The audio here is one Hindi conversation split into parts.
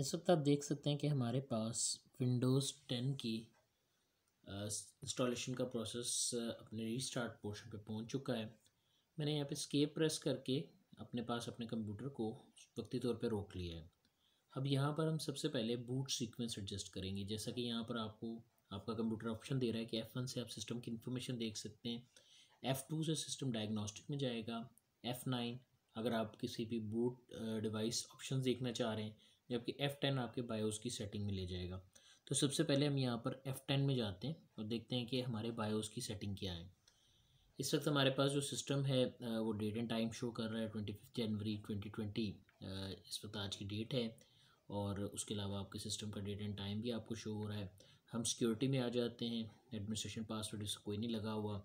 इस वक्त आप देख सकते हैं कि हमारे पास विंडोज़ टेन की इंस्टॉलेशन का प्रोसेस अपने रीस्टार्ट पोर्शन पे पहुंच चुका है मैंने यहाँ पे स्केप प्रेस करके अपने पास अपने कंप्यूटर को वक्ती तौर पे रोक लिया है अब यहाँ पर हम सबसे पहले बूट सीक्वेंस एडजस्ट करेंगे जैसा कि यहाँ पर आपको आपका कंप्यूटर ऑप्शन दे रहा है कि एफ़ वन से आप सिस्टम की इन्फॉर्मेशन देख सकते हैं एफ़ टू से सिस्टम डायग्नोस्टिक में जाएगा एफ़ नाइन अगर आप किसी भी बूट डिवाइस ऑप्शन देखना चाह रहे हैं जबकि एफ़ टेन आपके बायोस की सेटिंग में ले जाएगा तो सबसे पहले हम यहाँ पर एफ़ टेन में जाते हैं और देखते हैं कि हमारे बायोस की सेटिंग क्या है इस वक्त हमारे पास जो सिस्टम है वो डेट एंड टाइम शो कर रहा है ट्वेंटी फिफ्थ जनवरी ट्वेंटी ट्वेंटी इस वक्त आज की डेट है और उसके अलावा आपके सिस्टम का डेट एंड टाइम भी आपको शो हो रहा है हम सिक्योरिटी में आ जाते हैं एडमिनिस्ट्रेशन पासवर्ड इसका कोई नहीं लगा हुआ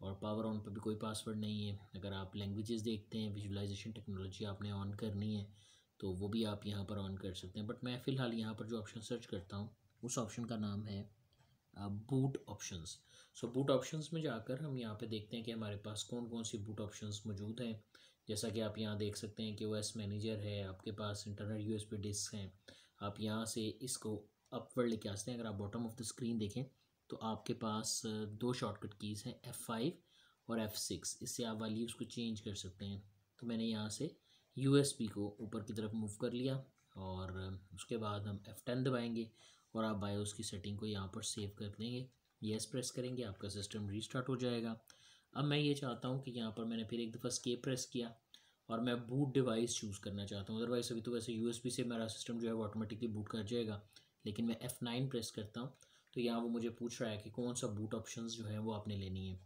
और पावर ऑन पर भी कोई पासवर्ड नहीं है अगर आप लैंग्वेजेस देखते हैं विजुलाइजेशन टेक्नोलॉजी आपने ऑन करनी है तो वो भी आप यहाँ पर ऑन कर सकते हैं बट मैं फ़िलहाल यहाँ पर जो ऑप्शन सर्च करता हूँ उस ऑप्शन का नाम है boot options so boot options में जाकर हम यहाँ पे देखते हैं कि हमारे पास कौन कौन सी बूट ऑप्शंस मौजूद हैं जैसा कि आप यहाँ देख सकते हैं कि ओ एस मैनेजर है आपके पास इंटरनल यू डिस्क हैं आप यहाँ से इसको अपवर्ड लेके आ सकते हैं अगर आप बॉटम ऑफ द स्क्रीन देखें तो आपके पास दो शॉर्टकट कीज़ हैं एफ़ फाइव और एफ़ सिक्स इससे आप वाली उसको चेंज कर सकते हैं तो मैंने यहाँ से यू को ऊपर की तरफ मूव कर लिया और उसके बाद हम एफ़ टेन दबाएँगे और आप बायोस की सेटिंग को यहाँ पर सेव कर देंगे येस प्रेस करेंगे आपका सिस्टम रीस्टार्ट हो जाएगा अब मैं ये चाहता हूँ कि यहाँ पर मैंने फिर एक दफ़ा स्के प्रेस किया और मैं बूट डिवाइस चूज़ करना चाहता हूँ अदरवाइज़ अभी तो वैसे यू से मेरा सिस्टम जो है वो ऑटोमेटिकली बूट कर जाएगा लेकिन मैं एफ़ नाइन प्रेस करता हूँ तो यहाँ वो मुझे पूछ रहा है कि कौन सा बूट ऑप्शन जो है वो आपने लेनी है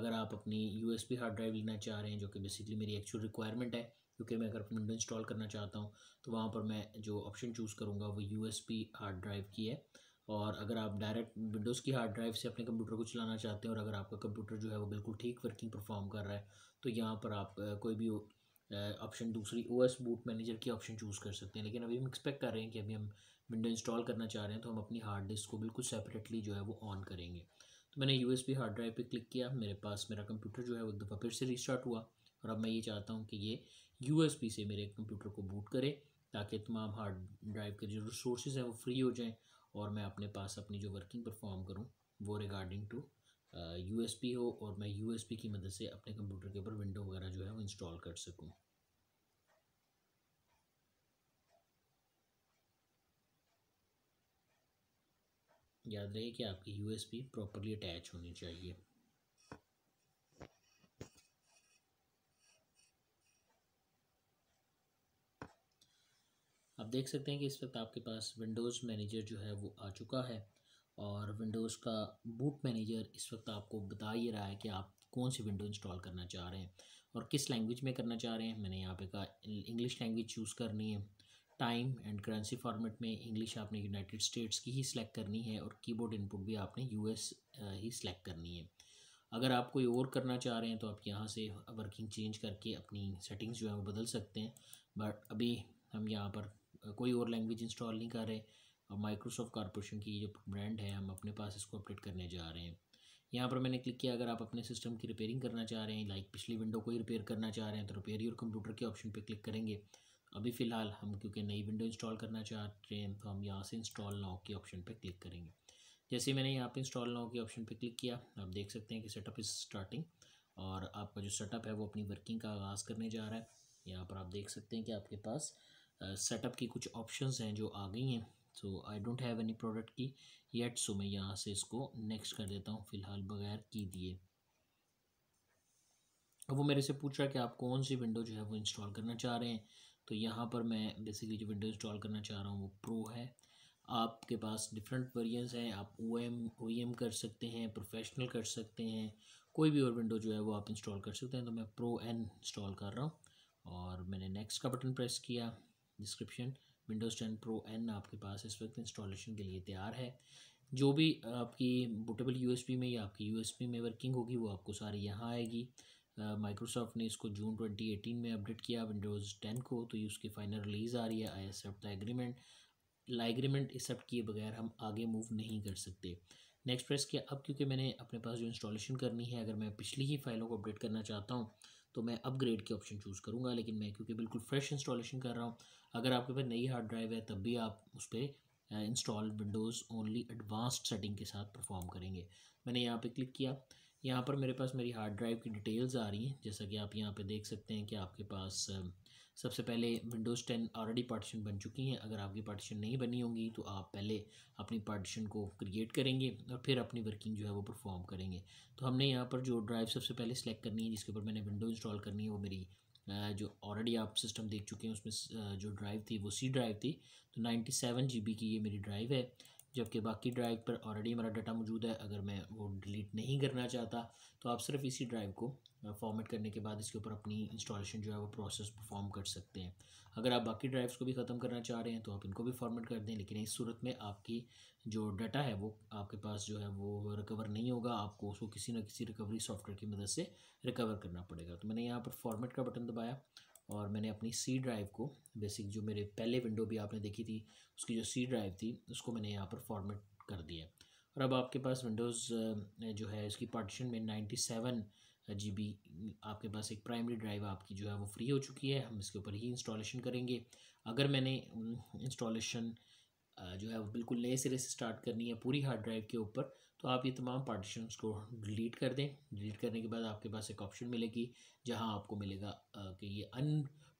अगर आप अपनी यू हार्ड ड्राइव लेना चाह रहे हैं जो कि बेसिकली मेरी एक्चुअल रिक्वायरमेंट है क्योंकि मैं अगर विंडो इंस्टॉल करना चाहता हूँ तो वहाँ पर मैं जो ऑप्शन चूज़ करूँगा वो यू हार्ड ड्राइव की है और अगर आप डायरेक्ट विंडोज़ की हार्ड ड्राइव से अपने कंप्यूटर को चलाना चाहते हैं और अगर आपका कंप्यूटर जो है वो बिल्कुल ठीक वर्किंग परफॉर्म कर रहा है तो यहाँ पर आप कोई भी ऑप्शन दूसरी ओ एस बूट मैनेजर की ऑप्शन चूज़ कर सकते हैं लेकिन अभी हम एक्सपेक्ट कर रहे हैं कि अभी हम विंडो इंस्टॉल करना चाह रहे हैं तो हम अपनी हार्ड डिस्क को बिल्कुल सेपरेटली जो है वो ऑन करेंगे तो मैंने यू एस हार्ड ड्राइव पर क्लिक किया मेरे पास मेरा कंप्यूटर जो है वो एक दफ़ा फिर से रिस्टार्ट हुआ और अब मैं ये चाहता हूँ कि ये पी से मेरे कंप्यूटर को बूट करें ताकि तमाम हार्ड ड्राइव के जो रिसोर्स हैं वो फ्री हो जाएँ और मैं अपने पास अपनी जो वर्किंग परफॉर्म करूँ वो regarding to U S P हो और मैं यू एस पी की मदद से अपने कंप्यूटर के ऊपर विंडो वगैरह जो है वो इंस्टॉल कर सकूँ याद रहे कि आपकी U S P properly attach होनी चाहिए देख सकते हैं कि इस वक्त आपके पास विंडोज़ मैनेजर जो है वो आ चुका है और विंडोज़ का बूट मैनेजर इस वक्त आपको बता ही रहा है कि आप कौन सी विंडो इंस्टॉल करना चाह रहे हैं और किस लैंग्वेज में करना चाह रहे हैं मैंने यहाँ पे कहा इंग्लिश लैंग्वेज चूज़ करनी है टाइम एंड करेंसी फॉर्मेट में इंग्लिश आपने यूनाइटेड स्टेट्स की ही सिलेक्ट करनी है और कीबोर्ड इनपुट भी आपने यूएस ही सिलेक्ट करनी है अगर आप कोई और करना चाह रहे हैं तो आप यहाँ से वर्किंग चेंज करके अपनी सेटिंग्स जो है वो बदल सकते हैं बट अभी हम यहाँ पर कोई और लैंग्वेज इंस्टॉल नहीं कर रहे और माइक्रोसॉफ्ट कॉरपोरेशन की जो ब्रांड है हम अपने पास इसको अपडेट करने जा रहे हैं यहाँ पर मैंने क्लिक किया अगर आप अपने सिस्टम की रिपेयरिंग करना चाह रहे हैं लाइक पिछली विंडो को ही रिपेयर करना चाह रहे हैं तो रिपेयर योर कंप्यूटर के ऑप्शन पर क्लिक करेंगे अभी फ़िलहाल हम क्योंकि नई विंडो इंस्टॉल करना चाह रहे हैं तो हम यहाँ से इंस्टॉल नाउ के ऑप्शन पर क्लिक करेंगे जैसे मैंने यहाँ पर इंस्टॉल नाउ के ऑप्शन पर क्लिक किया आप देख सकते हैं कि सेटअप इज़ स्टार्टिंग और आपका जो सेटअप है वो अपनी वर्किंग का आगाज़ करने जा रहा है यहाँ पर आप देख सकते हैं कि आपके पास सेटअप की कुछ ऑप्शंस हैं जो आ गई हैं so I don't have any product key yet so मैं यहाँ से इसको नेक्स्ट कर देता हूँ फ़िलहाल बगैर की दिए अब वो मेरे से पूछ रहा है कि आप कौन सी विंडो जो है वो इंस्टॉल करना चाह रहे हैं तो यहाँ पर मैं बेसिकली जो विंडो इंस्टॉल करना चाह रहा हूँ वो प्रो है आपके पास डिफरेंट वेरियंस हैं आप ओ एम ओ एम कर सकते हैं प्रोफेशनल कर सकते हैं कोई भी और विंडो जो है वो आप इंस्टॉल कर सकते हैं तो मैं प्रो एन इंस्टॉल कर रहा हूँ और मैंने नेक्स्ट का बटन प्रेस किया description windows ten pro N आपके पास इस वक्त इंस्टॉलेशन के लिए तैयार है जो भी आपकी बुटेबल यूएसबी में या आपकी यूएसबी में वर्किंग होगी वो आपको सारी यहाँ आएगी माइक्रोसॉफ्ट ने इसको जून 2018 में अपडेट किया विंडोज़ 10 को तो ये उसकी फाइनल रिलीज़ आ रही है I accept the agreement agreement accept किए बगैर हम आगे मूव नहीं कर सकते नेक्स्ट प्रेस किया अब क्योंकि मैंने अपने पास जो इंस्टॉलेशन करनी है अगर मैं पिछली ही फाइलों को अपडेट करना चाहता हूँ तो मैं अपग्रेड के ऑप्शन चूज़ करूँगा लेकिन मैं क्योंकि बिल्कुल फ्रेश इंस्टॉलेशन कर रहा हूँ अगर आपके पास नई हार्ड ड्राइव है तब भी आप उस पर install windows only advanced setting के साथ परफॉर्म करेंगे मैंने यहाँ पे क्लिक किया यहाँ पर मेरे पास मेरी हार्ड ड्राइव की डिटेल्स आ रही हैं जैसा कि आप यहाँ पे देख सकते हैं कि आपके पास uh, सबसे पहले विंडोज़ टेन ऑलरेडी पार्टीशन बन चुकी हैं अगर आपकी पार्टीशन नहीं बनी होंगी तो आप पहले अपनी पार्टीशन को क्रिएट करेंगे और फिर अपनी वर्किंग जो है वो परफॉर्म करेंगे तो हमने यहाँ पर जो ड्राइव सबसे पहले सेलेक्ट करनी है जिसके ऊपर मैंने विंडो इंस्टॉल करनी है वो मेरी जो ऑलरेडी आप सिस्टम देख चुके हैं उसमें जो ड्राइव थी वो सी ड्राइव थी तो नाइन्टी सेवन जी बी की ये मेरी ड्राइव है जबकि बाकी ड्राइव पर ऑलरेडी हमारा डाटा मौजूद है अगर मैं वो डिलीट नहीं करना चाहता तो आप सिर्फ इसी ड्राइव को फॉर्मेट uh, करने के बाद इसके ऊपर अपनी इंस्टॉलेशन जो है वो प्रोसेस परफॉर्म कर सकते हैं अगर आप बाकी ड्राइव्स को भी ख़त्म करना चाह रहे हैं तो आप इनको भी फॉर्मेट कर दें लेकिन इस सूरत में आपकी जो डाटा है वो आपके पास जो है वो रिकवर नहीं होगा आपको उसको किसी ना किसी रिकवरी सॉफ्टवेयर की मदद से रिकवर करना पड़ेगा तो मैंने यहाँ पर फॉर्मेट का बटन दबाया और मैंने अपनी सी ड्राइव को बेसिक जो मेरे पहले विंडो भी आपने देखी थी उसकी जो सी ड्राइव थी उसको मैंने यहाँ पर फॉर्मेट कर दिया और अब आपके पास विंडोज़ जो है इसकी पार्टीशन में नाइन्टी सेवन जी बी आपके पास एक प्राइमरी ड्राइव आपकी जो है वो फ्री हो चुकी है हम इसके ऊपर ही इंस्टॉलेशन करेंगे अगर मैंने इंस्टॉलेशन जो है वो बिल्कुल नए सिरे से स्टार्ट करनी है पूरी हार्ड ड्राइव के ऊपर तो आप ये तमाम पार्टीशन को डिलीट कर दें डिलीट करने के बाद आपके पास एक ऑप्शन मिलेगी जहाँ आपको मिलेगा कि ये अन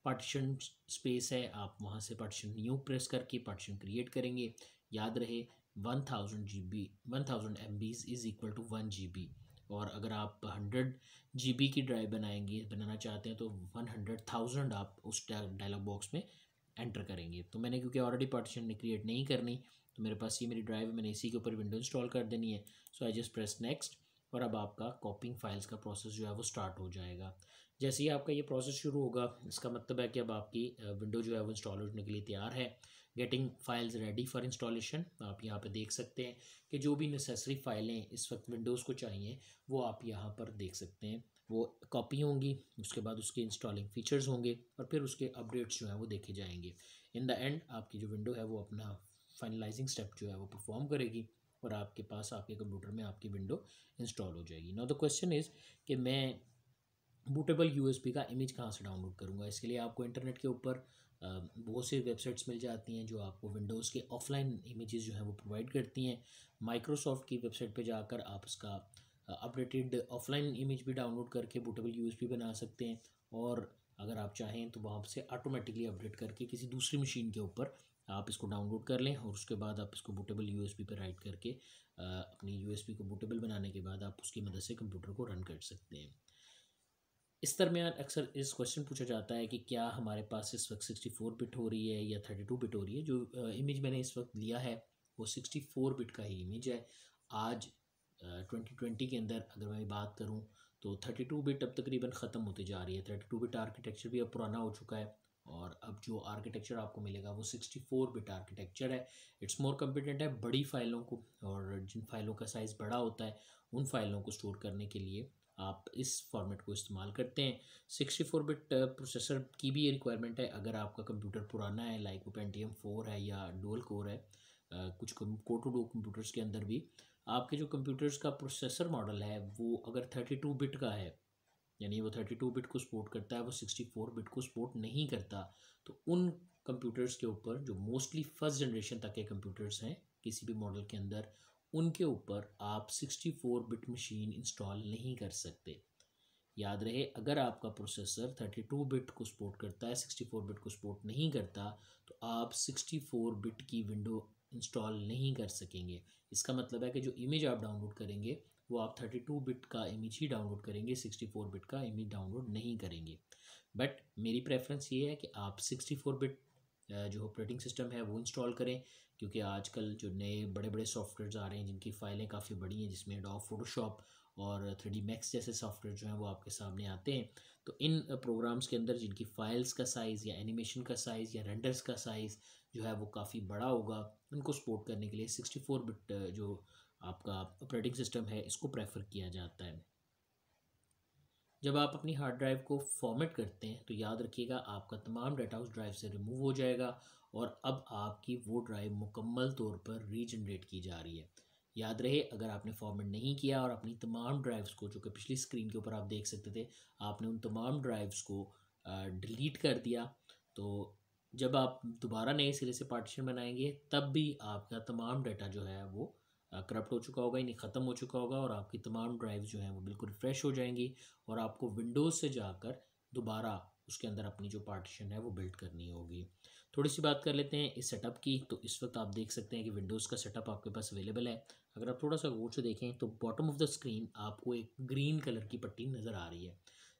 पार्टीशन स्पेस है आप वहाँ से पार्टीशन न्यू प्रेस करके पार्टीशन क्रिएट करेंगे याद रहे one thousand G B one thousand M Bs is equal to one G B और अगर आप हंड्रेड जी बी की ड्राइव बनाएंगे बनाना चाहते हैं तो वन हंड्रेड थाउजेंड आप उस डायलॉग बॉक्स में एंटर करेंगे तो मैंने क्योंकि ऑलरेडी पार्टीशन क्रिएट नहीं करनी तो मेरे पास ये मेरी ड्राइव है मैंने इसी के ऊपर विंडो इंस्टॉल कर देनी है so I just press next और अब आपका कॉपिंग फाइल्स का प्रोसेस जो है वो स्टार्ट हो जाएगा जैसे ही आपका ये प्रोसेस शुरू होगा इसका मतलब है कि अब आपकी विंडो जो है वो इंस्टॉल होने के लिए तैयार है getting files ready for installation आप यहाँ पे देख सकते हैं कि जो भी नेसेसरी फाइलें इस वक्त विंडोज़ को चाहिए वो आप यहाँ पर देख सकते हैं वो कॉपी होंगी उसके बाद उसके इंस्टॉलिंग फीचर्स होंगे और फिर उसके अपडेट्स जो हैं वो देखे जाएंगे इन द एंड आपकी जो विंडो है वो अपना फाइनलाइजिंग स्टेप जो है वो परफॉर्म करेगी और आपके पास आपके कंप्यूटर में आपकी विंडो इंस्टॉल हो जाएगी नाउ द क्वेश्चन इज़ कि मैं बूटेबल यू का इमेज कहाँ से डाउनलोड करूँगा इसके लिए आपको इंटरनेट के ऊपर बहुत सी वेबसाइट्स मिल जाती हैं जो आपको विंडोज़ के ऑफलाइन इमेजेस जो हैं वो प्रोवाइड करती हैं माइक्रोसॉफ्ट की वेबसाइट पे जाकर आप इसका अपडेटेड ऑफलाइन इमेज भी डाउनलोड करके बूटेबल यू बना सकते हैं और अगर आप चाहें तो वहाँ से ऑटोमेटिकली अपडेट करके किसी दूसरी मशीन के ऊपर आप इसको डाउनलोड कर लें और उसके बाद आप इसको बुटेबल यू पर राइट करके अपनी यू को बूटेबल बनाने के बाद आप उसकी मदद से कंप्यूटर को रन कर सकते हैं इस दरमियान अक्सर इस क्वेश्चन पूछा जाता है कि क्या हमारे पास इस वक्त सिक्सटी फोर बिट हो रही है या थर्टी टू बिट हो रही है जो इमेज मैंने इस वक्त लिया है वो सिक्सटी फोर बिट का ही इमेज है आज ट्वेंटी ट्वेंटी के अंदर अगर मैं बात करूँ तो थर्टी टू बिट अब तकरीबन ख़त्म होती जा रही है थर्टी टू बिट आर्किटेक्चर भी अब पुराना हो चुका है और अब जो आर्किटेक्चर आपको मिलेगा वो 64 बिट आर्किटेक्चर है इट्स मोर कम्पिटेंट है बड़ी फाइलों को और जिन फाइलों का साइज़ बड़ा होता है उन फाइलों को स्टोर करने के लिए आप इस फॉर्मेट को इस्तेमाल करते हैं 64 बिट प्रोसेसर की भी ये रिक्वायरमेंट है अगर आपका कंप्यूटर पुराना है लाइक वो पेंटीएम फोर है या डोल कोर है uh, कुछ कोर टू डो कंप्यूटर्स के अंदर भी आपके जो कंप्यूटर्स का प्रोसेसर मॉडल है वो अगर थर्टी टू बिट का है यानी वो थर्टी टू बिट को सपोर्ट करता है वो सिक्सटी फोर बिट को सपोर्ट नहीं करता तो उन कंप्यूटर्स के ऊपर जो मोस्टली फर्स्ट जनरेशन तक के कंप्यूटर्स हैं किसी भी मॉडल के अंदर उनके ऊपर आप sixty four bit machine install नहीं कर सकते याद रहे अगर आपका प्रोसेसर थर्टी टू बिट को सपोर्ट करता है सिक्सटी फोर बिट को सपोर्ट नहीं करता तो आप सिक्सटी फोर बिट की विंडो इंस्टॉल नहीं कर सकेंगे इसका मतलब है कि जो इमेज आप डाउनलोड करेंगे वो आप 32 बिट का इमेज ही डाउनलोड करेंगे 64 बिट का इमेज डाउनलोड नहीं करेंगे बट मेरी प्रेफरेंस ये है कि आप 64 बिट जो ऑपरेटिंग सिस्टम है वो इंस्टॉल करें क्योंकि आजकल जो नए बड़े बड़े सॉफ्टवेयर आ रहे हैं जिनकी फ़ाइलें काफ़ी बड़ी हैं जिसमें डॉ फोटोशॉप और थ्री डी मैक्स जैसे सॉफ्टवेयर जो हैं वो आपके सामने आते हैं तो इन प्रोग्राम्स के अंदर जिनकी फ़ाइल्स का साइज़ या एनिमेशन का साइज़ या रेंडर्स का साइज़ जो है वो काफ़ी बड़ा होगा उनको सपोर्ट करने के लिए सिक्सटी फोर बिट जो आपका ऑपरेटिंग सिस्टम है इसको प्रेफर किया जाता है जब आप अपनी हार्ड ड्राइव को फॉर्मेट करते हैं तो याद रखिएगा आपका तमाम डाटा उस ड्राइव से रिमूव हो जाएगा और अब आपकी वो ड्राइव मुकम्मल तौर पर रीजनरेट की जा रही है याद रहे अगर आपने फॉर्मेट नहीं किया और अपनी तमाम ड्राइव्स को जो कि पिछली स्क्रीन के ऊपर आप देख सकते थे आपने उन तमाम ड्राइव्स को डिलीट कर दिया तो जब आप दोबारा नए सिरे से पार्टीशन बनाएंगे तब भी आपका तमाम डाटा जो है वो करप्ट हो चुका होगा यानी ख़त्म हो चुका होगा और आपकी तमाम ड्राइव जो हैं वो बिल्कुल फ्रेश हो जाएंगी और आपको विंडोज़ से जाकर दोबारा उसके अंदर अपनी जो पार्टीशन है वो बिल्ड करनी होगी थोड़ी सी बात कर लेते हैं इस सेटअप की तो इस वक्त आप देख सकते हैं कि विंडोज़ का सेटअप आपके पास अवेलेबल है अगर आप थोड़ा सा गोर से देखें तो बॉटम ऑफ द स्क्रीन आपको एक ग्रीन कलर की पट्टी नज़र आ रही है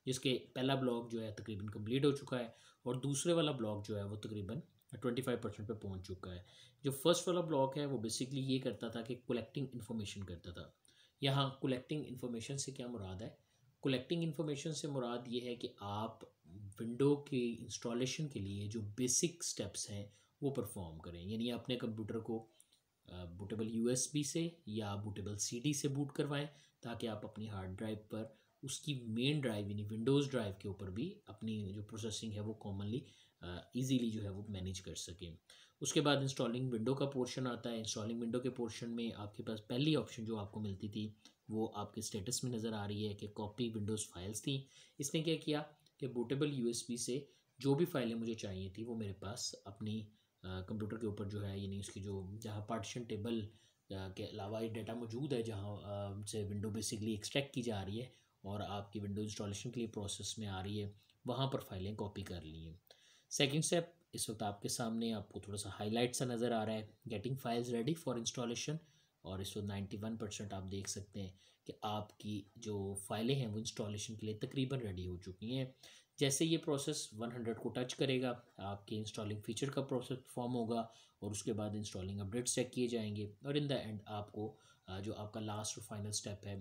जिसके पहला ब्लॉक जो है तकरीबन कम्प्लीट हो चुका है और दूसरे वाला ब्लॉक जो है वो तकरीबन ट्वेंटी फाइव परसेंट पर पहुँच चुका है जो फर्स्ट वाला ब्लॉक है वो बेसिकली ये करता था कि कलेक्टिंग इन्फॉर्मेशन करता था यहाँ कलेक्टिंग इन्फॉर्मेशन से क्या मुराद है कलेक्टिंग इन्फॉर्मेशन से मुराद ये है कि आप विंडो के इंस्टॉलेशन के लिए जो बेसिक स्टेप्स हैं वो परफॉर्म करें यानी अपने कंप्यूटर को बूटेबल यू से या बूटेबल सी से बूट करवाएं ताकि आप अपनी हार्ड ड्राइव पर उसकी मेन ड्राइव यानी विंडोज़ ड्राइव के ऊपर भी अपनी जो प्रोसेसिंग है वो कॉमनली ईजीली जो है वो मैनेज कर सकें उसके बाद इंस्टॉलिंग विंडो का पोर्शन आता है इंस्टॉलिंग विंडो के पोर्शन में आपके पास पहली ऑप्शन जो आपको मिलती थी वो आपके स्टेटस में नज़र आ रही है कि कॉपी विंडोज़ फाइल्स थी इसने क्या किया कि बूटेबल यू से जो भी फाइलें मुझे चाहिए थी वो मेरे पास अपनी कंप्यूटर के ऊपर जो है यानी उसकी जो जहाँ पार्टीशन टेबल के अलावा ये डेटा मौजूद है जहाँ से विंडो बेसिकली एक्सट्रैक्ट की जा रही है और आपकी विंडो इंस्टॉलेशन के लिए प्रोसेस में आ रही है वहाँ पर फाइलें कॉपी कर ली हैं सेकेंड स्टेप इस वक्त आपके सामने आपको थोड़ा सा हाईलाइट सा नज़र आ रहा है getting files ready for installation और इस वक्त नाइन्टी वन परसेंट आप देख सकते हैं कि आपकी जो फाइलें हैं वो इंस्टॉलेशन के लिए तकरीबन रेडी हो चुकी हैं जैसे ये प्रोसेस वन हंड्रेड को टच करेगा आपके इंस्टॉलिंग फीचर का प्रोसेस फॉर्म होगा और उसके बाद इंस्टॉलिंग अपडेट्स चेक किए जाएंगे और इन द एंड आपको जो आपका लास्ट और फाइनल स्टेप है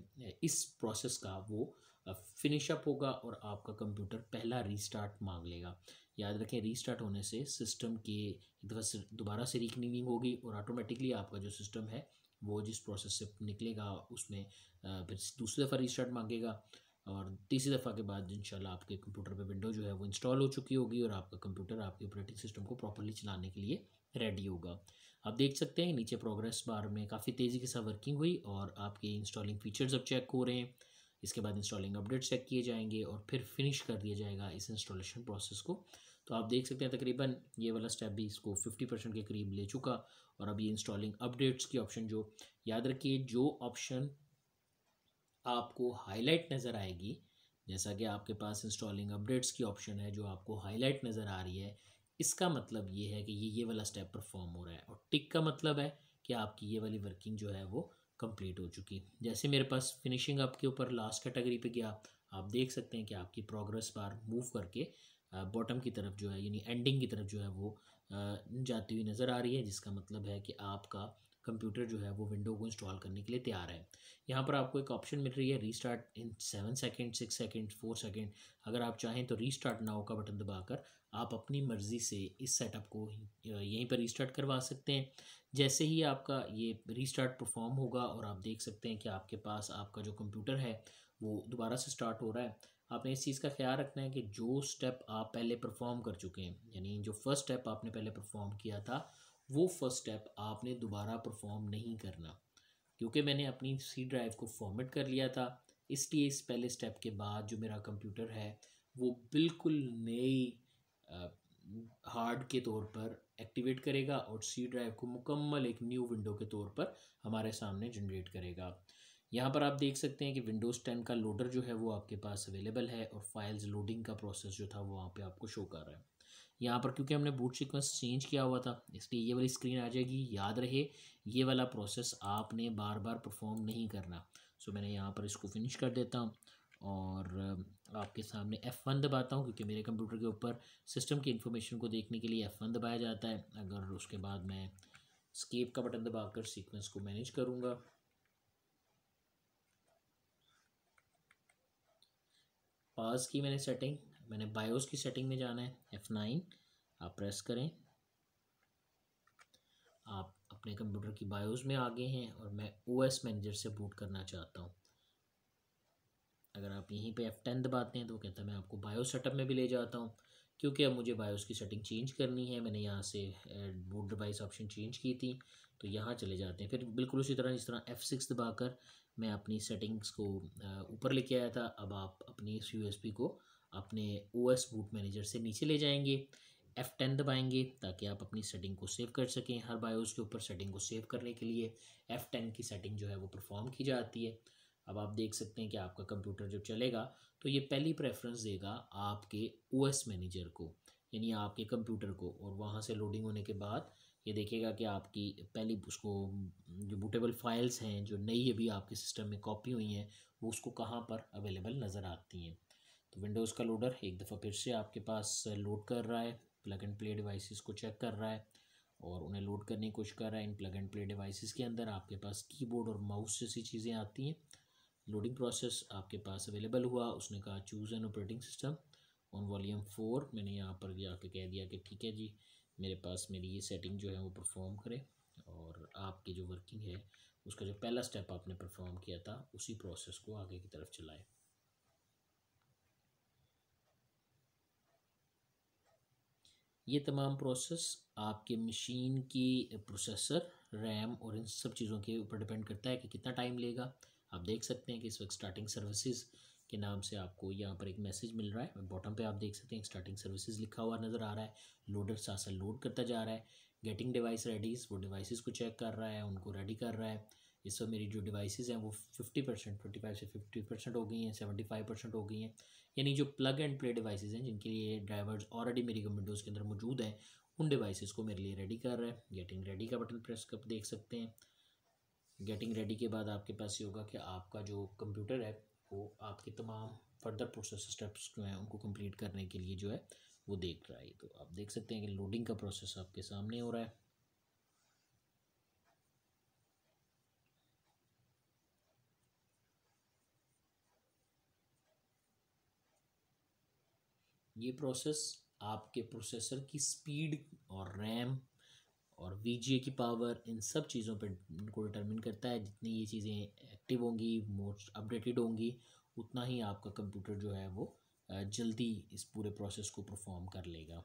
इस प्रोसेस का वो फिनिशअप होगा और आपका कंप्यूटर पहला रीस्टार्ट मांग लेगा याद रखें रीस्टार्ट होने से सिस्टम के एक दफ़ा दोबारा से रिकनिंग होगी और ऑटोमेटिकली आपका जो सिस्टम है वो जिस प्रोसेस से निकलेगा उसमें फिर दूसरी दफ़ा रीस्टार्ट मांगेगा और तीसरी दफ़ा के बाद इन आपके कंप्यूटर पे विंडो जो है वो इंस्टॉल हो चुकी होगी और आपका कंप्यूटर आपके ऑपरेटिंग सिस्टम को प्रॉपरली चलाने के लिए रेडी होगा आप देख सकते हैं नीचे प्रोग्रेस बार में काफ़ी तेज़ी के साथ वर्किंग हुई और आपके इंस्टॉलिंग फीचर्स अब चेक हो रहे हैं इसके बाद इंस्टॉलिंग अपडेट चेक किए जाएंगे और फिर फिनिश कर दिया जाएगा इस इंस्टॉलेशन प्रोसेस को तो आप देख सकते हैं तकरीबन ये वाला स्टेप भी इसको 50 परसेंट के करीब ले चुका और अब ये इंस्टॉलिंग अपडेट्स की ऑप्शन जो याद रखिए जो ऑप्शन आपको हाईलाइट नज़र आएगी जैसा कि आपके पास इंस्टॉलिंग अपडेट्स की ऑप्शन है जो आपको हाईलाइट नज़र आ रही है इसका मतलब ये है कि ये ये वाला स्टेप परफॉर्म हो रहा है और टिक का मतलब है कि आपकी ये वाली वर्किंग जो है वो कंप्लीट हो चुकी जैसे मेरे पास फिनिशिंग आपके ऊपर लास्ट कैटेगरी पे गया आप देख सकते हैं कि आपकी प्रोग्रेस बार मूव करके बॉटम की तरफ जो है यानी एंडिंग की तरफ जो है वो जाती हुई नज़र आ रही है जिसका मतलब है कि आपका कंप्यूटर जो है वो विंडो को इंस्टॉल करने के लिए तैयार है यहाँ पर आपको एक ऑप्शन मिल रही है restart in seven second six second four second अगर आप चाहें तो रीस्टार्ट नाउ का बटन दबाकर आप अपनी मर्ज़ी से इस सेटअप को यहीं पर रीस्टार्ट करवा सकते हैं जैसे ही आपका ये रीस्टार्ट परफॉर्म होगा और आप देख सकते हैं कि आपके पास आपका जो कंप्यूटर है वो दोबारा से स्टार्ट हो रहा है आपने इस चीज़ का ख्याल रखना है कि जो स्टेप आप पहले परफॉर्म कर चुके हैं यानी जो फर्स्ट स्टेप आपने पहले परफॉर्म किया था वो फर्स्ट स्टेप आपने दोबारा परफॉर्म नहीं करना क्योंकि मैंने अपनी सी ड्राइव को फॉर्मेट कर लिया था इसलिए इस पहले स्टेप के बाद जो मेरा कंप्यूटर है वो बिल्कुल नई हार्ड के तौर पर एक्टिवेट करेगा और सी ड्राइव को मुकम्मल एक न्यू विंडो के तौर पर हमारे सामने जनरेट करेगा यहाँ पर आप देख सकते हैं कि विंडोज़ टेन का लोडर जो है वो आपके पास अवेलेबल है और फाइल्स लोडिंग का प्रोसेस जो था वो वहाँ पे आपको शो कर रहा है यहाँ पर क्योंकि हमने बूट सीक्वेंस चेंज किया हुआ था इसलिए ये वाली स्क्रीन आ जाएगी याद रहे ये वाला प्रोसेस आपने बार बार परफॉर्म नहीं करना सो मैंने यहाँ पर इसको फिनिश कर देता हूँ और आपके सामने एफ़ वन दबाता हूँ क्योंकि मेरे कंप्यूटर के ऊपर सिस्टम की इन्फॉर्मेशन को देखने के लिए एफ़ वन दबाया जाता है अगर उसके बाद मैं स्केप का बटन दबाकर सीक्वेंस को मैनेज करूँगा पास की मैंने सेटिंग मैंने बायोस की सेटिंग में जाना है एफ़ नाइन आप प्रेस करें आप अपने कंप्यूटर की बायोस में आ गए हैं और मैं ओएस मैनेजर से बूट करना चाहता हूँ अगर आप यहीं पे टेन दबाते हैं तो कहता है मैं आपको बायो सेटअप में भी ले जाता हूँ क्योंकि अब मुझे बायोस की सेटिंग चेंज करनी है मैंने यहाँ से बूट डिवाइस ऑप्शन चेंज की थी तो यहाँ चले जाते हैं फिर बिल्कुल उसी तरह जिस तरह F6 दबाकर मैं अपनी सेटिंग्स को ऊपर लेके आया था अब आप अपनी इस यू को अपने ओ एस बूट मैनेजर से नीचे ले जाएंगे एफ़ टेन दबाएंगे ताकि आप अपनी सेटिंग को सेव कर सकें हर बायोस के ऊपर सेटिंग को सेव करने के लिए एफ़ टेन की सेटिंग जो है वो परफॉर्म की जाती है अब आप देख सकते हैं कि आपका कंप्यूटर जब चलेगा तो ये पहली प्रेफरेंस देगा आपके ओ एस मैनेजर को यानी आपके कंप्यूटर को और वहाँ से लोडिंग होने के बाद ये देखिएगा कि आपकी पहली उसको जो बूटेबल फाइल्स हैं जो नई अभी आपके सिस्टम में कॉपी हुई हैं वो उसको कहाँ पर अवेलेबल नज़र आती हैं तो विंडोज़ का लोडर एक दफ़ा फिर से आपके पास लोड कर रहा है प्लग एंड प्ले डिवाइसेस को चेक कर रहा है और उन्हें लोड करने की कोशिश कर रहा है इन प्लग एंड प्ले डिवाइसेस के अंदर आपके पास कीबोर्ड और माउस जैसी चीज़ें आती हैं लोडिंग प्रोसेस आपके पास अवेलेबल हुआ उसने कहा choose an operating system on volume four मैंने यहाँ पर आके कह दिया कि ठीक है जी मेरे पास मेरी ये सेटिंग जो है वो परफॉर्म करे और आपकी जो वर्किंग है उसका जो पहला स्टेप आपने परफॉर्म किया था उसी प्रोसेस को आगे की तरफ चलाएं ये तमाम प्रोसेस आपके मशीन की प्रोसेसर रैम और इन सब चीज़ों के ऊपर डिपेंड करता है कि कितना टाइम लेगा आप देख सकते हैं कि इस वक्त स्टार्टिंग सर्विसेज के नाम से आपको यहाँ पर एक मैसेज मिल रहा है बॉटम पे आप देख सकते हैं स्टार्टिंग सर्विसेज लिखा हुआ नज़र आ रहा है लोडर साथ लोड करता जा रहा है गेटिंग डिवाइस रेडीज वो डिवाइसेस को चेक कर रहा है उनको रेडी कर रहा है इस वक्त मेरी जो डिवाइसेस हैं वो फिफ्टी परसेंट फिफ्टी फाइव से फिफ्टी परसेंट हो गई हैं सेवेंटी फाइव परसेंट हो गई हैं यानी जो प्लग एंड प्ले डिवाइसेज़ हैं जिनके लिए ड्राइवर्स ऑलरेडी मेरी विंडोज़ के अंदर मौजूद हैं उन डिवाइसेस को मेरे लिए रेडी कर रहा है गेटिंग रेडी का बटन प्रेस कर देख सकते हैं गेटिंग रेडी के बाद आपके पास ये होगा कि आपका जो कंप्यूटर है आपको आपके तमाम फर्दर प्रोसेस स्टेप्स जो हैं उनको कंप्लीट करने के लिए जो है वो देख रहा है तो आप देख सकते हैं कि लोडिंग का प्रोसेस आपके सामने हो रहा है ये प्रोसेस आपके प्रोसेसर की स्पीड और रैम और वी की पावर इन सब चीज़ों पर उनको डिटर्मिन करता है जितनी ये चीज़ें एक्टिव होंगी मोस्ट अपडेटेड होंगी उतना ही आपका कंप्यूटर जो है वो जल्दी इस पूरे प्रोसेस को परफॉर्म कर लेगा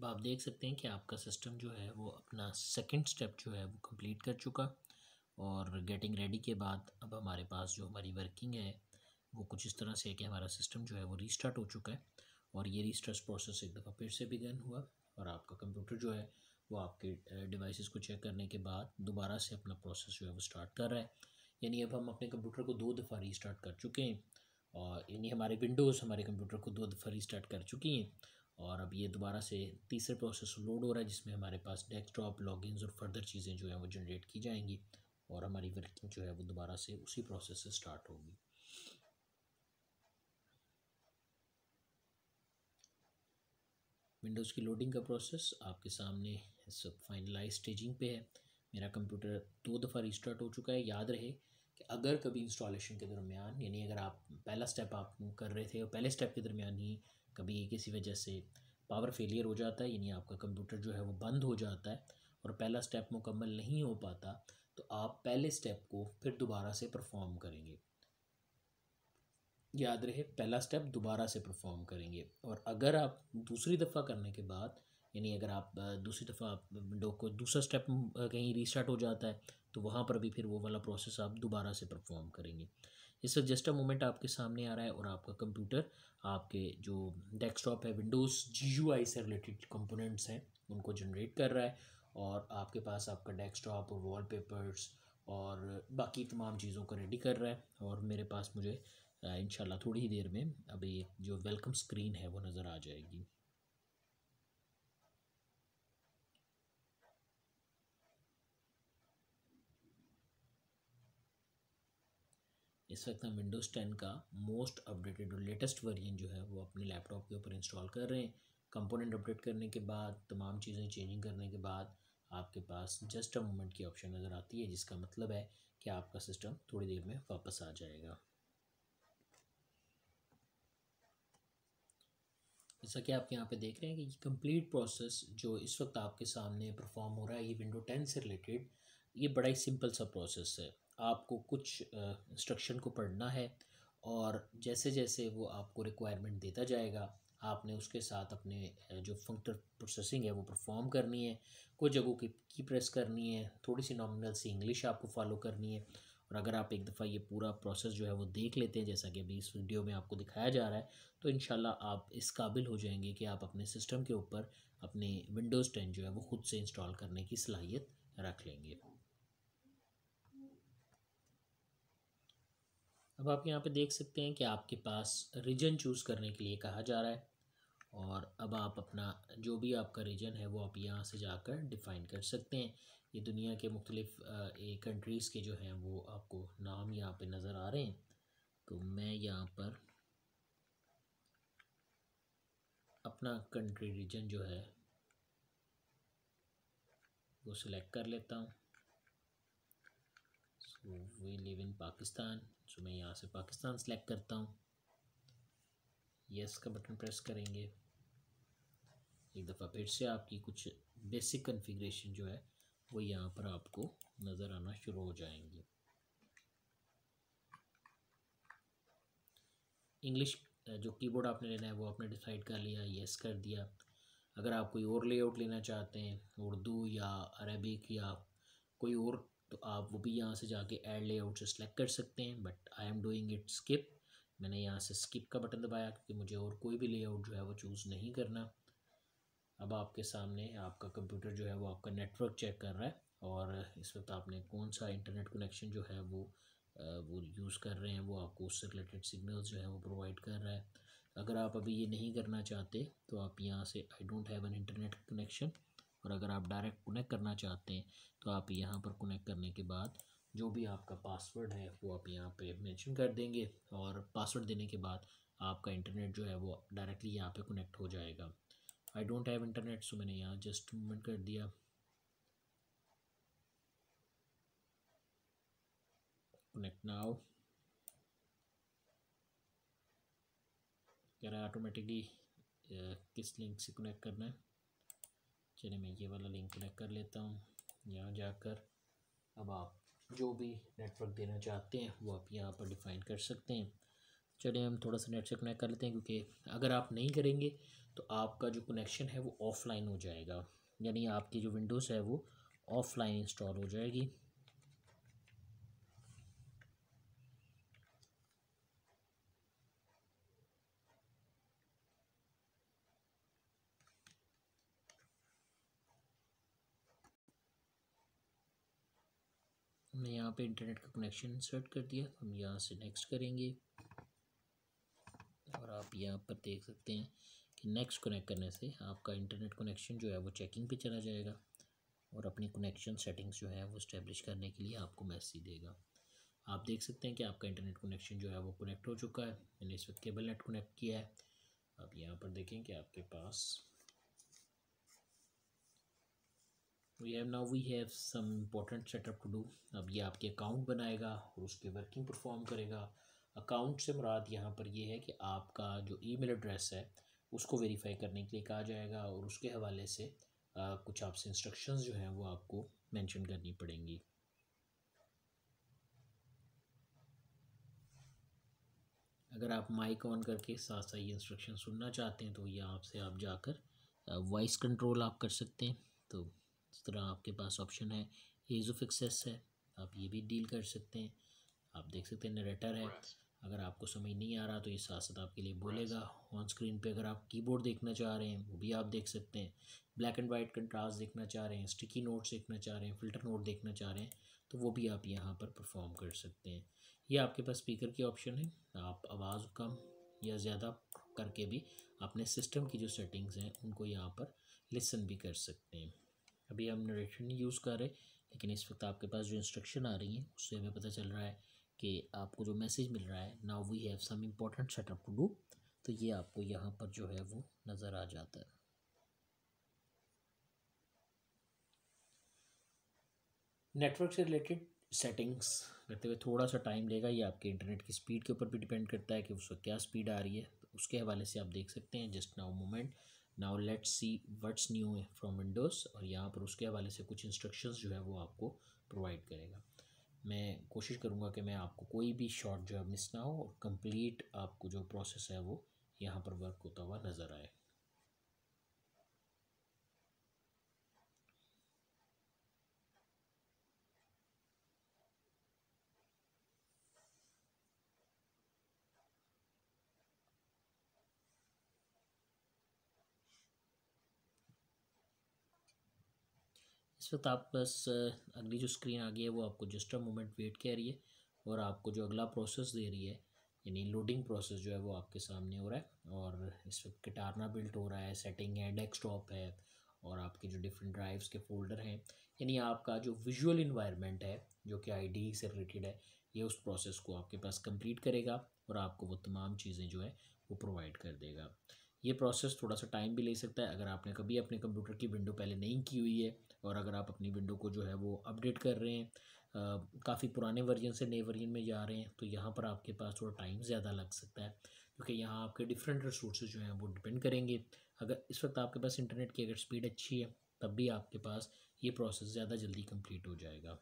अब आप देख सकते हैं कि आपका सिस्टम जो है वो अपना सेकंड स्टेप जो है वो कंप्लीट कर चुका और गेटिंग रेडी के बाद अब हमारे पास जो हमारी वर्किंग है वो कुछ इस तरह से है कि हमारा सिस्टम जो है वो रीस्टार्ट हो चुका है और ये रीस्टार्ट प्रोसेस एक दफ़ा फिर से बिगन हुआ और आपका कंप्यूटर जो है वो आपके डिवाइसेस को चेक करने के बाद दोबारा से अपना प्रोसेस जो है वो स्टार्ट कर रहा है यानी अब हम अपने कंप्यूटर को दो दफ़ा रीस्टार्ट कर चुके हैं और यानी हमारे विंडोज़ हमारे कंप्यूटर को दो दफ़ा रीस्टार्ट कर चुकी हैं और अब ये दोबारा से तीसरे प्रोसेस लोड हो रहा है जिसमें हमारे पास डेस्कटॉप लॉगिन्स और फर्दर चीज़ें जो हैं वो जनरेट की जाएंगी और हमारी वर्किंग जो है वो दोबारा से उसी प्रोसेस से स्टार्ट होगी विंडोज़ की लोडिंग का प्रोसेस आपके सामने सब फाइनलाइज स्टेजिंग पे है मेरा कंप्यूटर दो दफ़ा रिस्टार्ट हो चुका है याद रहे कि अगर कभी इंस्टॉलेशन के दरमियान यानी अगर आप पहला स्टेप आप कर रहे थे और पहले स्टेप के दरमियान ही कभी किसी वजह से पावर फेलियर हो जाता है यानी आपका कंप्यूटर जो है वो बंद हो जाता है और पहला स्टेप मुकम्मल नहीं हो पाता तो आप पहले स्टेप को फिर दोबारा से परफॉर्म करेंगे याद रहे पहला स्टेप दोबारा से परफॉर्म करेंगे और अगर आप दूसरी दफ़ा करने के बाद यानी अगर आप दूसरी दफ़ा विंडो को दूसरा स्टेप कहीं रीस्टार्ट हो जाता है तो वहाँ पर भी फिर वो वाला प्रोसेस आप दोबारा से परफॉर्म करेंगे इस वक्त जस्ट अ मोमेंट आपके सामने आ रहा है और आपका कंप्यूटर आपके जो डेस्कटॉप है विंडोज़ जी से रिलेटेड कंपोनेंट्स हैं उनको जनरेट कर रहा है और आपके पास आपका डेस्कटॉप और वॉलपेपर्स और बाकी तमाम चीज़ों को रेडी कर रहा है और मेरे पास मुझे इन थोड़ी ही देर में अभी जो वेलकम स्क्रीन है वो नज़र आ जाएगी इस वक्त हम विंडोज़ टेन का मोस्ट अपडेटेड और लेटेस्ट वर्जन जो है वो अपने लैपटॉप के ऊपर इंस्टॉल कर रहे हैं कंपोनेंट अपडेट करने के बाद तमाम चीज़ें चेंजिंग करने के बाद आपके पास जस्ट अ मोमेंट की ऑप्शन नज़र आती है जिसका मतलब है कि आपका सिस्टम थोड़ी देर में वापस आ जाएगा जैसा कि आप यहाँ पे देख रहे हैं कि ये कंप्लीट प्रोसेस जो इस वक्त आपके सामने परफॉर्म हो रहा है ये विंडो टेन से रिलेटेड ये बड़ा ही सिंपल सा प्रोसेस है आपको कुछ इंस्ट्रक्शन को पढ़ना है और जैसे जैसे वो आपको रिक्वायरमेंट देता जाएगा आपने उसके साथ अपने जो फंक्टर प्रोसेसिंग है वो परफॉर्म करनी है कुछ जगहों की की प्रेस करनी है थोड़ी सी नॉमिनल सी इंग्लिश आपको फॉलो करनी है और अगर आप एक दफ़ा ये पूरा प्रोसेस जो है वो देख लेते हैं जैसा कि अभी इस वीडियो में आपको दिखाया जा रहा है तो इन आप इस काबिल हो जाएंगे कि आप अपने सिस्टम के ऊपर अपने विंडोज़ टेन जो है वो ख़ुद से इंस्टॉल करने की सलाहियत रख लेंगे अब आप यहाँ पे देख सकते हैं कि आपके पास रीजन चूज़ करने के लिए कहा जा रहा है और अब आप अपना जो भी आपका रीजन है वो आप यहाँ से जाकर डिफ़ाइन कर सकते हैं ये दुनिया के मुख्तलिफ कंट्रीज़ के जो हैं वो आपको नाम यहाँ पे नज़र आ रहे हैं तो मैं यहाँ पर अपना कंट्री रीजन जो है वो सिलेक्ट कर लेता हूँ so we live in Pakistan so मैं यहाँ से पाकिस्तान सेलेक्ट करता हूँ यस का बटन प्रेस करेंगे एक दफ़ा फिर से आपकी कुछ बेसिक कन्फिग्रेशन जो है वो यहाँ पर आपको नज़र आना शुरू हो जाएंगी इंग्लिश जो कीबोर्ड आपने लेना है वो आपने डिसाइड कर लिया यस कर दिया अगर आप कोई और लेआउट लेना चाहते हैं उर्दू या अरबिक या कोई और तो आप वो भी यहाँ से जाके एड लेआउट से सेलेक्ट कर सकते हैं but I am doing it skip मैंने यहाँ से स्किप का बटन दबाया क्योंकि मुझे और कोई भी लेआउट जो है वो चूज़ नहीं करना अब आपके सामने आपका कंप्यूटर जो है वो आपका नेटवर्क चेक कर रहा है और इस वक्त आपने कौन सा इंटरनेट कनेक्शन जो है वो वो यूज़ कर रहे हैं वो आपको उससे रिलेटेड सिग्नल्स जो है वो प्रोवाइड कर रहा है अगर आप अभी ये नहीं करना चाहते तो आप यहाँ से I don't have an internet connection और अगर आप डायरेक्ट कनेक्ट करना चाहते हैं तो आप यहाँ पर कनेक्ट करने के बाद जो भी आपका पासवर्ड है वो आप यहाँ पे मेंशन कर देंगे और पासवर्ड देने के बाद आपका इंटरनेट जो है वो डायरेक्टली यहाँ पे कनेक्ट हो जाएगा I don't have internet so मैंने यहाँ जस्ट मूवमेंट कर दिया कनेक्ट नाउ कह रहा है ऑटोमेटिकली किस लिंक से कनेक्ट करना है चलिए मैं ये वाला लिंक क्लिक कर लेता हूँ यहाँ जाकर अब आप जो भी नेटवर्क देना चाहते हैं वो आप यहाँ पर डिफ़ाइन कर सकते हैं चलिए हम थोड़ा सा नेट से कनेक्ट कर लेते हैं क्योंकि अगर आप नहीं करेंगे तो आपका जो कनेक्शन है वो ऑफ़लाइन हो जाएगा यानी आपकी जो विंडोज़ है वो ऑफ़लाइन इंस्टॉल हो जाएगी यहाँ पे इंटरनेट का कनेक्शन इंसर्ट कर दिया हम यहाँ से नेक्स्ट करेंगे और आप यहाँ पर देख सकते हैं कि नेक्स्ट कनेक्ट करने से आपका इंटरनेट कनेक्शन जो है वो चेकिंग पे चला जाएगा और अपनी कनेक्शन सेटिंग्स जो है वो इस्टेब्लिश करने के लिए आपको मैसेज देगा आप देख सकते हैं कि आपका इंटरनेट कनेक्शन जो है वो कनेक्ट हो चुका है मैंने इस वक्त केबल नेट कनेक्ट किया है आप यहाँ पर देखें कि आपके पास we have now we have some important setup to do अब ये आपके अकाउंट बनाएगा और पर वर्किंग परफॉर्म करेगा अकाउंट से मुराद यहाँ पर ये है कि आपका जो ईमेल एड्रेस है उसको वेरीफाई करने के लिए कहा जाएगा और उसके हवाले से आ, कुछ आपसे इंस्ट्रक्शंस जो हैं वो आपको मेंशन करनी पड़ेंगी अगर आप माइक ऑन करके साथ साथ ये इंस्ट्रक्शन सुनना चाहते हैं तो ये आपसे आप जाकर वॉइस कंट्रोल आप कर सकते हैं तो इस तरह आपके पास ऑप्शन है ईज ऑफ एक्सेस है आप ये भी डील कर सकते हैं आप देख सकते हैं नरेटर है अगर आपको समझ नहीं आ रहा तो ये साथ साथ आपके लिए बोलेगा ऑन स्क्रीन पे अगर आप कीबोर्ड देखना चाह रहे हैं वो भी आप देख सकते हैं ब्लैक एंड वाइट कंट्रास्ट देखना चाह रहे हैं स्टिकी नोट्स देखना चाह रहे हैं फ़िल्टर नोट देखना चाह रहे हैं तो वो भी आप यहाँ पर परफॉर्म कर सकते हैं ये आपके पास स्पीकर के ऑप्शन है आप आवाज़ कम या ज़्यादा करके भी अपने सिस्टम की जो सेटिंग्स हैं उनको यहाँ पर लिसन भी कर सकते हैं अभी हम नरेशन नहीं यूज़ कर रहे लेकिन इस वक्त आपके पास जो इंस्ट्रक्शन आ रही हैं उससे हमें पता चल रहा है कि आपको जो मैसेज मिल रहा है now we have some important setup to do तो ये आपको यहाँ पर जो है वो नज़र आ जाता है नेटवर्क से रिलेटेड सेटिंग्स करते हुए थोड़ा सा टाइम लेगा ये आपके इंटरनेट की स्पीड के ऊपर भी डिपेंड करता है कि वक्त क्या स्पीड आ रही है तो उसके हवाले से आप देख सकते हैं just now moment now let's see what's new from Windows और यहाँ पर उसके हवाले से कुछ इंस्ट्रक्शंस जो है वो आपको प्रोवाइड करेगा मैं कोशिश करूँगा कि मैं आपको कोई भी शॉट जो है मिस ना हो और कम्प्लीट आपको जो प्रोसेस है वो यहाँ पर वर्क होता हुआ नज़र आए इस वक्त आप बस अगली जो स्क्रीन आ गई है वो आपको जस्ट अ मोमेंट वेट कह रही है और आपको जो अगला प्रोसेस दे रही है यानी लोडिंग प्रोसेस जो है वो आपके सामने हो रहा है और इस वक्त किटारना बिल्ट हो रहा है सेटिंग है डेस्कटॉप है और आपके जो डिफरेंट ड्राइव्स के फोल्डर हैं यानी आपका जो विजुअल इन्वायरमेंट है जो कि आई से रिलेटेड है ये उस प्रोसेस को आपके पास कंप्लीट करेगा और आपको वो तमाम चीज़ें जो है वो प्रोवाइड कर देगा ये प्रोसेस थोड़ा सा टाइम भी ले सकता है अगर आपने कभी अपने कंप्यूटर की विंडो पहले नहीं की हुई है और अगर आप अपनी विंडो को जो है वो अपडेट कर रहे हैं काफ़ी पुराने वर्जन से नए वर्जन में जा रहे हैं तो यहाँ पर आपके पास थोड़ा टाइम ज़्यादा लग सकता है क्योंकि यहाँ आपके डिफरेंट रिसोर्सेज जो हैं वो डिपेंड करेंगे अगर इस वक्त आपके पास इंटरनेट की अगर स्पीड अच्छी है तब भी आपके पास ये प्रोसेस ज़्यादा जल्दी कंप्लीट हो जाएगा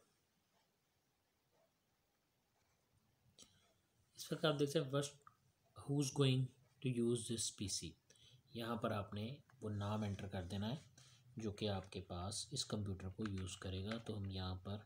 इस वक्त आप देख सकते हैं first who is going to use this PC यहाँ पर आपने वो नाम एंटर कर देना है जो कि आपके पास इस कंप्यूटर को यूज़ करेगा तो हम यहाँ पर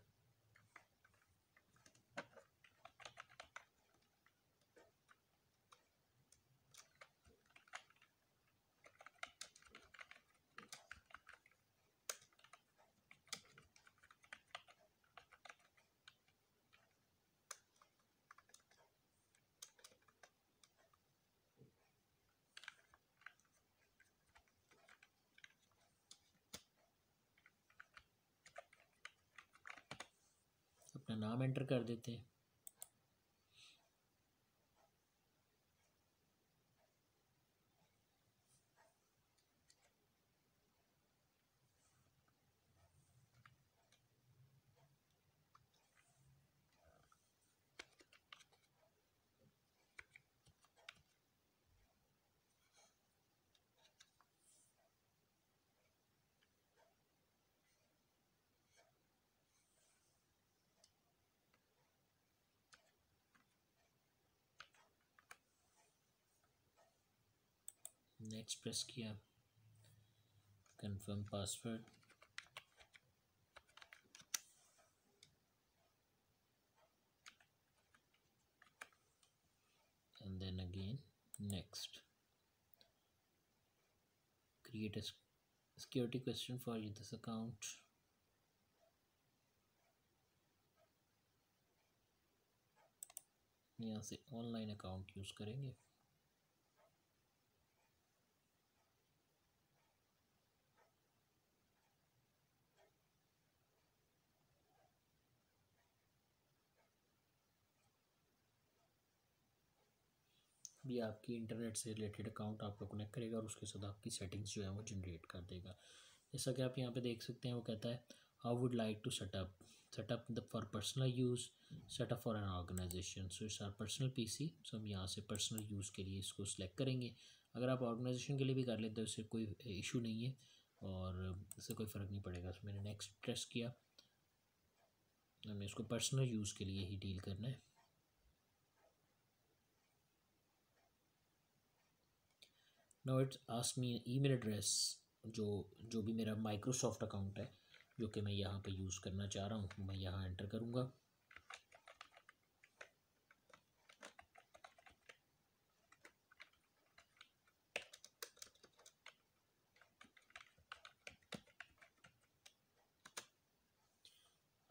कर देते हैं नेक्स्ट प्रेस किया confirm password and then again next create security question for you this account यहाँ से ऑनलाइन अकाउंट यूज़ करेंगे भी आपकी इंटरनेट से रिलेटेड अकाउंट आपको कनेक्ट करेगा और उसके साथ आपकी सेटिंग्स जो है वो जनरेट कर देगा जैसा कि आप यहाँ पे देख सकते हैं वो कहता है I would like to setup setup the for personal use setup for an organization so it's our personal PC so हम यहाँ से पर्सनल यूज़ के लिए इसको सिलेक्ट करेंगे अगर आप ऑर्गेनाइजेशन के लिए भी कर लेते हो इससे कोई इशू नहीं है और इससे कोई फ़र्क नहीं पड़ेगा तो मैंने नेक्स्ट प्रेस किया हमें इसको पर्सनल यूज़ के लिए ही डील करना है now it's ask me email address जो जो भी मेरा माइक्रोसॉफ्ट अकाउंट है जो कि मैं यहाँ पे यूज़ करना चाह रहा हूँ मैं यहाँ एंटर करूँगा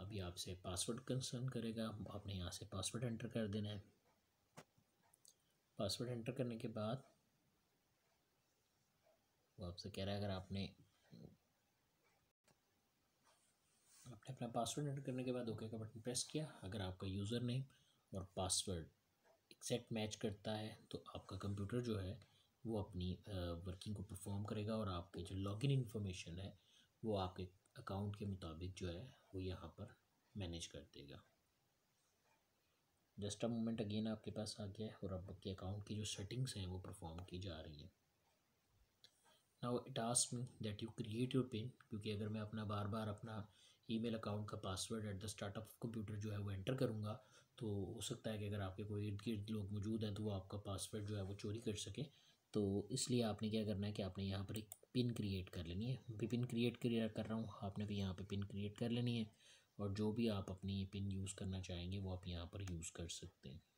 अभी आपसे पासवर्ड कंसर्न करेगा आपने यहाँ से पासवर्ड एंटर कर देना है पासवर्ड एंटर करने के बाद वो तो आपसे कह रहा है अगर आपने आपने अपना पासवर्ड एंटर करने के बाद ओके का बटन प्रेस किया अगर आपका यूज़र नेम और पासवर्ड एग्जैक्ट मैच करता है तो आपका कंप्यूटर जो है वो अपनी वर्किंग को परफॉर्म करेगा और आपके जो लॉगिन इन्फॉर्मेशन है वो आपके अकाउंट के मुताबिक जो है वो यहाँ पर मैनेज कर देगा जस्ट अ मोमेंट अगेन आपके पास आ गया है और आपके अकाउंट की जो सेटिंग्स हैं वो परफॉर्म की जा रही हैं now it ask me that you create your pin क्योंकि अगर मैं अपना बार बार अपना ईमेल अकाउंट का password at the startup computer जो है वो एंटर करूँगा तो हो सकता है कि अगर आपके कोई इर्द गिर्द लोग मौजूद हैं तो वो आपका पासवर्ड जो है वो चोरी कर सकें तो इसलिए आपने क्या करना है कि आपने यहाँ पर एक पिन क्रिएट कर लेनी है भी पिन क्रिएट कर रहा हूँ आपने भी यहाँ पर पिन क्रिएट कर लेनी है और जो भी आप अपनी पिन यूज़ करना चाहेंगे वो आप यहाँ पर यूज़ कर सकते हैं